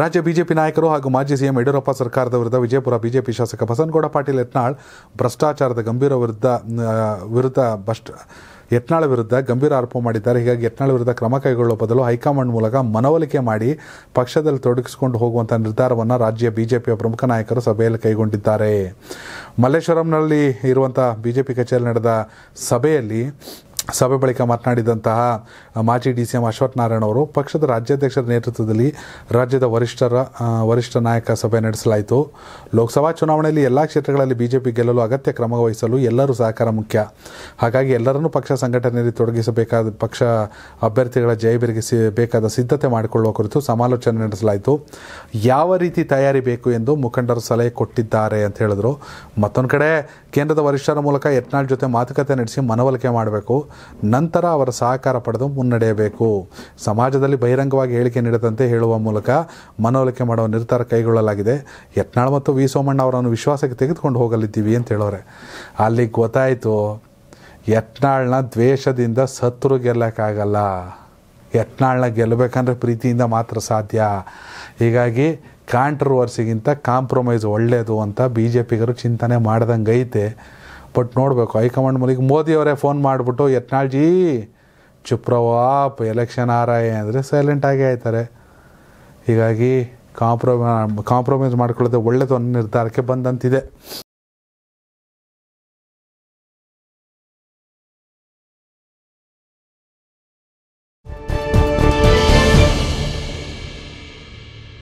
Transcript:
ರಾಜ್ಯ ಬಿಜೆಪಿ ನಾಯಕರು ಹಾಗೂ ಮಾಜಿ ಸಿಎಂ ಯಡಿಯೂರಪ್ಪ ಸರ್ಕಾರದ ವಿರುದ್ಧ ವಿಜಯಪುರ ಬಿಜೆಪಿ ಶಾಸಕ ಬಸನಗೌಡ ಪಾಟೀಲ್ ಯತ್ನಾಳ್ ಭ್ರಷ್ಟಾಚಾರದ ಗಂಭೀರ ವಿರುದ್ಧ ವಿರುದ್ಧ ಭ್ರಷ್ಟ ಯತ್ನಾಳ್ ವಿರುದ್ಧ ಗಂಭೀರ ಆರೋಪ ಮಾಡಿದ್ದಾರೆ ಹೀಗಾಗಿ ಯತ್ನಾಳ್ ವಿರುದ್ಧ ಕ್ರಮ ಕೈಗೊಳ್ಳುವ ಬದಲು ಹೈಕಮಾಂಡ್ ಮೂಲಕ ಮನವೊಲಿಕೆ ಮಾಡಿ ಪಕ್ಷದಲ್ಲಿ ತೊಡಗಿಸಿಕೊಂಡು ಹೋಗುವಂಥ ನಿರ್ಧಾರವನ್ನು ರಾಜ್ಯ ಬಿಜೆಪಿಯ ಪ್ರಮುಖ ನಾಯಕರು ಸಭೆಯಲ್ಲಿ ಕೈಗೊಂಡಿದ್ದಾರೆ ಮಲ್ಲೇಶ್ವರಂನಲ್ಲಿ ಇರುವಂಥ ಬಿಜೆಪಿ ಕಚೇರಿ ನಡೆದ ಸಭೆಯಲ್ಲಿ ಸಭೆ ಬಳಿಕ ಮಾತನಾಡಿದಂತಹ ಮಾಜಿ ಡಿ ಸಿ ಎಂ ನಾರಾಯಣ ಅವರು ಪಕ್ಷದ ರಾಜ್ಯಾಧ್ಯಕ್ಷರ ನೇತೃತ್ವದಲ್ಲಿ ರಾಜ್ಯದ ವರಿಷ್ಠರ ವರಿಷ್ಠ ನಾಯಕ ಸಭೆ ನಡೆಸಲಾಯಿತು ಲೋಕಸಭಾ ಚುನಾವಣೆಯಲ್ಲಿ ಎಲ್ಲ ಕ್ಷೇತ್ರಗಳಲ್ಲಿ ಬಿಜೆಪಿ ಗೆಲ್ಲಲು ಅಗತ್ಯ ಕ್ರಮ ವಹಿಸಲು ಎಲ್ಲರೂ ಸಹಕಾರ ಮುಖ್ಯ ಹಾಗಾಗಿ ಎಲ್ಲರನ್ನೂ ಪಕ್ಷ ಸಂಘಟನೆಯಲ್ಲಿ ತೊಡಗಿಸಬೇಕಾದ ಪಕ್ಷ ಅಭ್ಯರ್ಥಿಗಳ ಜಯಬೆರಿಗೆ ಬೇಕಾದ ಸಿದ್ಧತೆ ಮಾಡಿಕೊಳ್ಳುವ ಕುರಿತು ಸಮಾಲೋಚನೆ ನಡೆಸಲಾಯಿತು ಯಾವ ರೀತಿ ತಯಾರಿ ಬೇಕು ಎಂದು ಮುಖಂಡರು ಸಲಹೆ ಕೊಟ್ಟಿದ್ದಾರೆ ಅಂತ ಹೇಳಿದ್ರು ಮತ್ತೊಂದು ಕಡೆ ಕೇಂದ್ರದ ವರಿಷ್ಠರ ಮೂಲಕ ಯತ್ನಾಳ್ ಜೊತೆ ಮಾತುಕತೆ ನಡೆಸಿ ಮನವೊಲಿಕೆ ಮಾಡಬೇಕು ನಂತರ ಅವರ ಸಹಕಾರ ಪಡೆದು ಮುನ್ನಡೆಯಬೇಕು ಸಮಾಜದಲ್ಲಿ ಬಹಿರಂಗವಾಗಿ ಹೇಳಿಕೆ ನೀಡದಂತೆ ಹೇಳುವ ಮೂಲಕ ಮನವೊಲಿಕೆ ಮಾಡುವ ನಿರ್ಧಾರ ಕೈಗೊಳ್ಳಲಾಗಿದೆ ಯತ್ನಾಳ್ ಮತ್ತು ವಿ ಸೋಮಣ್ಣ ಅವರನ್ನು ವಿಶ್ವಾಸಕ್ಕೆ ತೆಗೆದುಕೊಂಡು ಹೋಗಲಿದ್ದೀವಿ ಅಂತ ಹೇಳೋರೆ ಅಲ್ಲಿ ಗೊತ್ತಾಯಿತು ಯತ್ನಾಳ್ನ ದ್ವೇಷದಿಂದ ಸತ್ರು ಗೆಲ್ಲಕ್ಕಾಗಲ್ಲ ಯತ್ನಾಳ್ನ ಗೆಲ್ಲಬೇಕಂದ್ರೆ ಪ್ರೀತಿಯಿಂದ ಮಾತ್ರ ಸಾಧ್ಯ ಹೀಗಾಗಿ ಕಾಂಟ್ರವರ್ಸಿಗಿಂತ ಕಾಂಪ್ರಮೈಸ್ ಒಳ್ಳೆಯದು ಅಂತ ಬಿ ಜೆ ಪಿಗರು ಚಿಂತನೆ ಮಾಡ್ದಂಗೈತೆ ಬಟ್ ನೋಡಬೇಕು ಹೈಕಮಾಂಡ್ ಮೂಲಕ ಮೋದಿಯವರೇ ಫೋನ್ ಮಾಡಿಬಿಟ್ಟು ಯತ್ನಾಳ್ಜಿ ಚುಪ್ರವಾಪ್ ಎಲೆಕ್ಷನ್ ಆರಾಯೆ ಅಂದರೆ ಸೈಲೆಂಟಾಗೇ ಆಯ್ತಾರೆ ಹೀಗಾಗಿ ಕಾಂಪ್ರೊಮ ಕಾಂಪ್ರಮೈಸ್ ಮಾಡ್ಕೊಳ್ಳೋದು ಒಳ್ಳೆಯದು ನಿರ್ಧಾರಕ್ಕೆ ಬಂದಂತಿದೆ